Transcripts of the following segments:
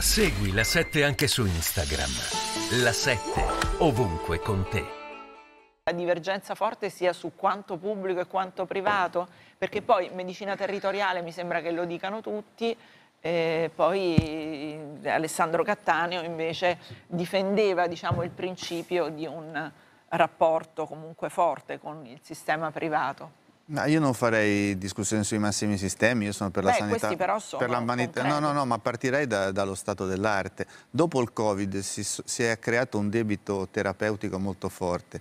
Segui la 7 anche su Instagram. La 7 ovunque con te. La divergenza forte sia su quanto pubblico e quanto privato, perché poi medicina territoriale mi sembra che lo dicano tutti, eh, poi Alessandro Cattaneo invece difendeva diciamo, il principio di un rapporto comunque forte con il sistema privato. No, io non farei discussione sui massimi sistemi, io sono per Beh, la sanità. Però sono per la vanità. No, no, no, ma partirei da, dallo stato dell'arte. Dopo il Covid si, si è creato un debito terapeutico molto forte.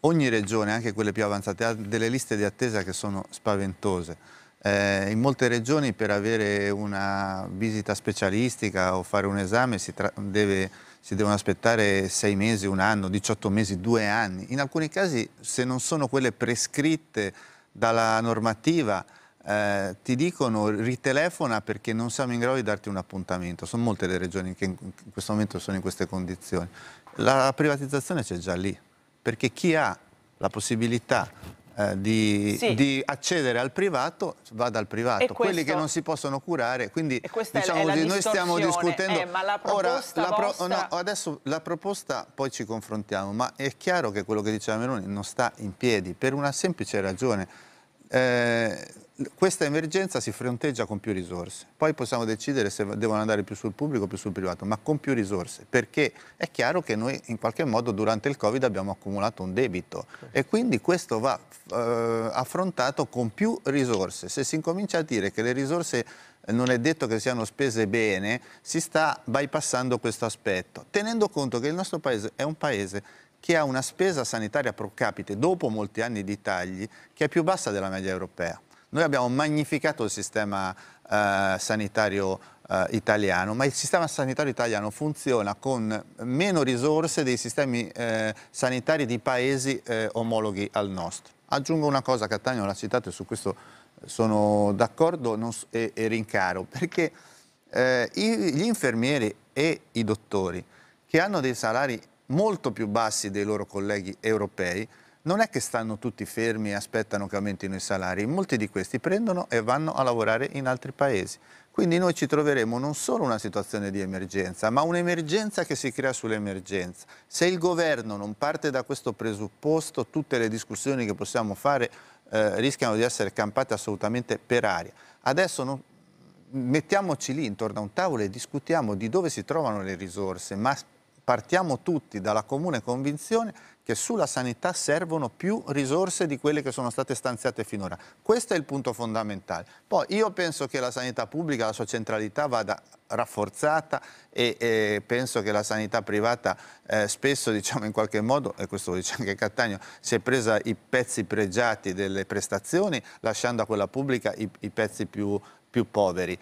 Ogni regione, anche quelle più avanzate, ha delle liste di attesa che sono spaventose. Eh, in molte regioni per avere una visita specialistica o fare un esame si, deve, si, devono aspettare sei mesi, un anno, 18 mesi, due anni. In alcuni casi se non sono quelle prescritte dalla normativa, eh, ti dicono ritelefona perché non siamo in grado di darti un appuntamento. Sono molte le regioni che in questo momento sono in queste condizioni. La privatizzazione c'è già lì, perché chi ha la possibilità eh, di, sì. di, accedere al privato va dal privato, questo, quelli che non si possono curare, quindi diciamo così, noi stiamo discutendo. Eh, ma la Ora, la pro, vostra... no, adesso la proposta poi ci confrontiamo, ma è chiaro che quello che diceva Meloni non sta in piedi per una semplice ragione eh, questa emergenza si fronteggia con più risorse. Poi possiamo decidere se devono andare più sul pubblico o più sul privato, ma con più risorse, perché è chiaro che noi in qualche modo durante il Covid abbiamo accumulato un debito certo. e quindi questo va eh, affrontato con più risorse. Se si incomincia a dire che le risorse eh, non è detto che siano spese bene, si sta bypassando questo aspetto, tenendo conto che il nostro paese è un paese che ha una spesa sanitaria pro capite, dopo molti anni di tagli, che è più bassa della media europea. Noi abbiamo magnificato il sistema eh, sanitario eh, italiano, ma il sistema sanitario italiano funziona con meno risorse dei sistemi eh, sanitari di paesi eh, omologhi al nostro. Aggiungo una cosa, Cattaneo l'ha citato e su questo sono d'accordo e, e, rincaro, perché eh, i, gli infermieri e i dottori che hanno dei salari molto più bassi dei loro colleghi europei, non è che stanno tutti fermi e aspettano che aumentino i salari, molti di questi prendono e vanno a lavorare in altri paesi. Quindi noi ci troveremo non solo una situazione di emergenza, ma un'emergenza che si crea sull'emergenza. Se il governo non parte da questo presupposto, tutte le discussioni che possiamo fare eh, rischiano di essere campate assolutamente per aria. Adesso non, mettiamoci lì intorno a un tavolo e discutiamo di dove si trovano le risorse, ma partiamo tutti dalla comune convinzione che sulla sanità servono più risorse di quelle che sono state stanziate finora. Questo è il punto fondamentale. Poi io penso che la sanità pubblica, la sua centralità vada rafforzata e, e penso che la sanità privata eh, spesso diciamo in qualche modo, e questo lo dice anche Cattaneo, si è presa i pezzi pregiati delle prestazioni lasciando a quella pubblica i, i pezzi più, più poveri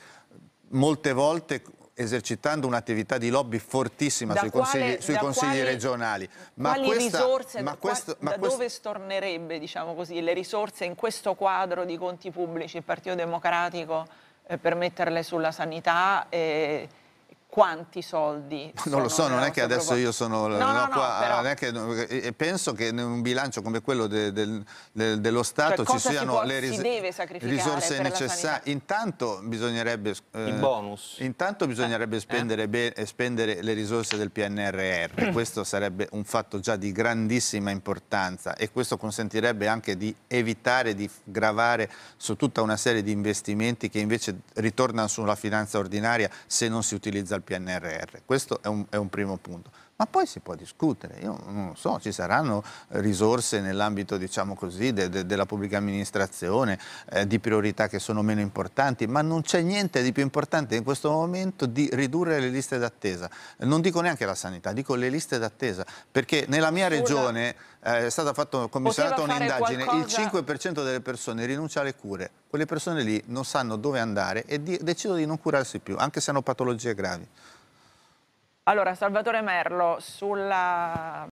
molte volte esercitando un'attività di lobby fortissima da sui quale, consigli, sui consigli quali, regionali. Ma quali questa, risorse, ma questo, da, ma da questo... dove stornerebbe diciamo così, le risorse in questo quadro di conti pubblici il Partito Democratico eh, per metterle sulla sanità? Eh, quanti soldi? Non lo so, non è che adesso proposta. io sono no, no, no, qua neanche, e penso che in un bilancio come quello de, de, de, dello cioè, Stato cioè, ci siano può, le ris risorse necessarie. Intanto bisognerebbe, eh, intanto bisognerebbe eh. Spendere, eh. spendere, le risorse del PNRR, questo sarebbe un fatto già di grandissima importanza e questo consentirebbe anche di evitare di gravare su tutta una serie di investimenti che invece ritornano sulla finanza ordinaria se non si utilizza il PNRR. Questo è un, è un primo punto ma poi si può discutere, io non lo so, ci saranno risorse nell'ambito diciamo così, de, de, della pubblica amministrazione, eh, di priorità che sono meno importanti, ma non c'è niente di più importante in questo momento di ridurre le liste d'attesa. Non dico neanche la sanità, dico le liste d'attesa, perché nella mia regione eh, è stata fatta, commissionata un'indagine, qualcosa... il 5% delle persone rinuncia alle cure, quelle persone lì non sanno dove andare e di, decidono di non curarsi più, anche se hanno patologie gravi. Allora, Salvatore Merlo, sulla